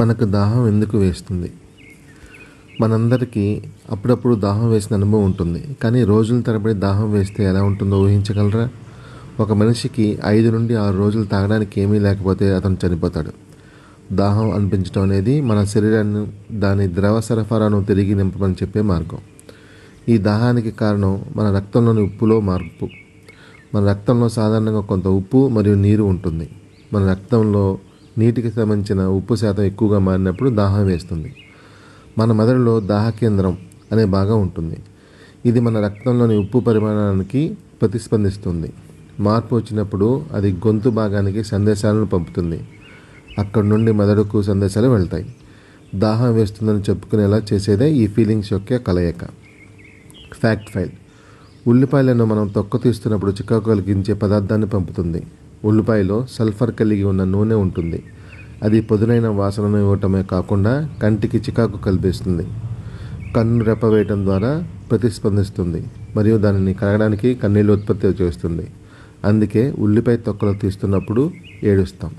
మనకు దాహం ఎందుకు వేస్తుంది మనందరికీ అప్పుడప్పుడు దాహం వేసిన అనుభవం ఉంటుంది కానీ రోజుల తరబడి దాహం వేస్తే ఎలా ఉంటుందో ఊహించగలరా ఒక మనిషికి ఐదు నుండి ఆరు రోజులు తాగడానికి ఏమీ లేకపోతే అతను చనిపోతాడు దాహం అనిపించడం అనేది మన శరీరాన్ని దాని ద్రవ సరఫరాను తిరిగి నింపమని చెప్పే మార్గం ఈ దాహానికి కారణం మన రక్తంలోని ఉప్పులో మార్పు మన రక్తంలో సాధారణంగా కొంత ఉప్పు మరియు నీరు ఉంటుంది మన రక్తంలో నీటికి సంబంధించిన ఉప్పు శాతం ఎక్కువగా మారినప్పుడు దాహం వేస్తుంది మన మెదడులో దాహ కేంద్రం అనే భాగం ఉంటుంది ఇది మన రక్తంలోని ఉప్పు పరిమాణానికి ప్రతిస్పందిస్తుంది మార్పు వచ్చినప్పుడు అది గొంతు భాగానికి సందేశాలను పంపుతుంది అక్కడి నుండి మెదడుకు సందేశాలు వెళ్తాయి దాహం వేస్తుందని చెప్పుకునేలా చేసేదే ఈ ఫీలింగ్స్ యొక్క కలయిక ఫ్యాక్ట్ ఫైల్ ఉల్లిపాయలను మనం తొక్క తీస్తున్నప్పుడు చికాకు కలిగించే పదార్థాన్ని పంపుతుంది ఉల్లిపాయలో సల్ఫర్ కలిగి ఉన్న నూనె ఉంటుంది అది పొదునైన వాసనను ఇవ్వటమే కాకుండా కంటికి చికాకు కల్పిస్తుంది కన్ను రెప్పవేయటం ద్వారా ప్రతిస్పందిస్తుంది మరియు దానిని కరగడానికి కన్నీళ్ళు ఉత్పత్తి చేస్తుంది అందుకే ఉల్లిపాయ తొక్కలు తీస్తున్నప్పుడు ఏడుస్తాం